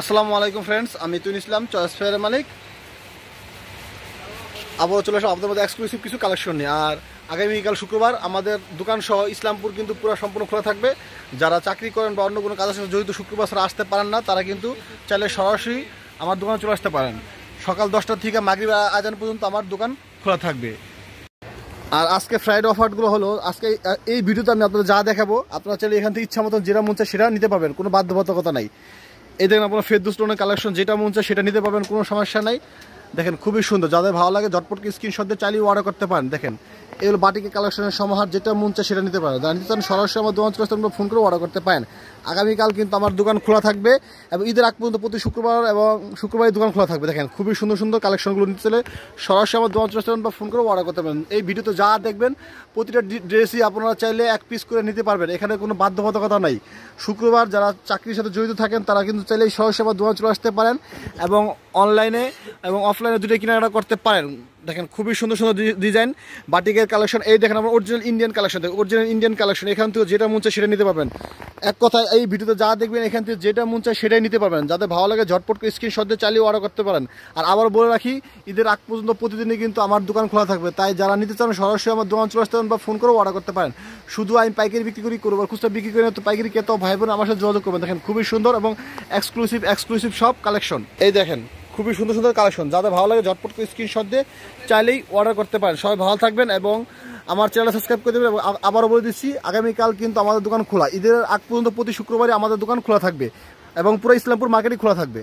আসসালামু আলাইকুম ফ্রেন্ডস আমি তুন ইসলাম চয়েস ফেয়ারের মালিক আবারও চলে আসো আপনাদের মধ্যে এক্সক্লুসিভ কিছু কালেকশন নিয়ে আর আগামীকাল শুক্রবার আমাদের দোকান সহ ইসলামপুর কিন্তু পুরো সম্পূর্ণ খোলা থাকবে যারা চাকরি করেন বা অন্য কোনো কাজের সাথে জড়িত শুক্রবার সারা আসতে পারেন না তারা কিন্তু চাইলে সরাসরি আমার দোকানে চলে আসতে পারেন সকাল দশটা থেকে মাগরিব আজান পর্যন্ত আমার দোকান খোলা থাকবে আর আজকে ফ্রাইডে অফারগুলো হলো আজকে এই ভিডিওতে আমি আপনাদের যা দেখাবো আপনারা চাইলে এখান থেকে ইচ্ছা মতন যেটা মন চায় সেটা নিতে পারবেন কোনো বাধ্যবাধকতা নাই এই দেখেন আপনার ফেরদুস কালেকশন যেটা মন চায় সেটা নিতে পারবেন কোনো সমস্যা নাই দেখেন খুবই সুন্দর যাদের ভালো লাগে ঝটপট স্ক্রিনশট দিয়ে চালিয়ে অর্ডার করতে পারেন দেখেন এগুলো বাটিকে কালেকশনের সমাহার যেটা মন চায় সেটা নিতে পারেন যারা চান সরাসরি আমার দোকান চলে ফোন করে অর্ডার করতে পারেন আগামীকাল কিন্তু আমার দোকান খোলা থাকবে এবং ঈদের আগ পর্যন্ত প্রতি শুক্রবার এবং শুক্রবারই দোকান খোলা থাকবে দেখেন খুবই সুন্দর সুন্দর কালেকশনগুলো নিতে চলে সরাসরি আমার দোকান চলে বা ফোন করে অর্ডার করতে পারেন এই ভিডিওতে যা দেখবেন প্রতিটা ড্রেসই আপনারা চাইলে এক পিস করে নিতে পারবেন এখানে কোনো বাধ্যবাধকতা নাই শুক্রবার যারা চাকরির সাথে জড়িত থাকেন তারা কিন্তু চাইলে সরাসরি আমার দোকান চলে আসতে পারেন এবং অনলাইনে এবং অফ অফলাইনে দুটো কেনাকাটা করতে পারেন দেখেন খুবই সুন্দর সুন্দর ডিজাইন বাটিকের কালেকশন এই দেখেন আমার original Indian collection original Indian collection এখান থেকে যেটা মন চায় সেটা নিতে পারবেন এক কথায় এই ভিডিওতে যা দেখবেন এখান থেকে যেটা মন চায় সেটাই নিতে পারবেন যাতে ভালো লাগে ঝটপট স্ক্রিনশট দিয়ে চালিয়ে অর্ডার করতে পারেন আর আবার বলে রাখি ঈদের আগ পর্যন্ত প্রতিদিনই কিন্তু আমার দোকান খোলা থাকবে তাই যারা নিতে চান সরাসরি আমার দোকান চলে আসতে পারেন বা ফোন করেও অর্ডার করতে পারেন শুধু আমি পাইকারি বিক্রি করি করবো খুচরা বিক্রি করি না তো পাইকারি কেতাও ভাই বোন আমার সাথে যোগাযোগ করবেন দেখেন খুবই সুন্দর এবং এক্সক্লুসিভ এক্সক্লুসিভ সব কালেকশন এই দেখেন খুবই সুন্দর সুন্দর কালেকশন যাদের ভালো লাগে ঝটপট স্ক্রিনশট দিয়ে চাইলেই অর্ডার করতে পারেন সবাই ভালো থাকবেন এবং আমার চ্যানেল সাবস্ক্রাইব করে দেবেন এবং আবারও বলে দিচ্ছি আগামীকাল কিন্তু আমাদের দোকান খোলা ঈদের আগ পর্যন্ত প্রতি শুক্রবারই আমাদের দোকান খোলা থাকবে এবং পুরো ইসলামপুর মার্কেটই খোলা থাকবে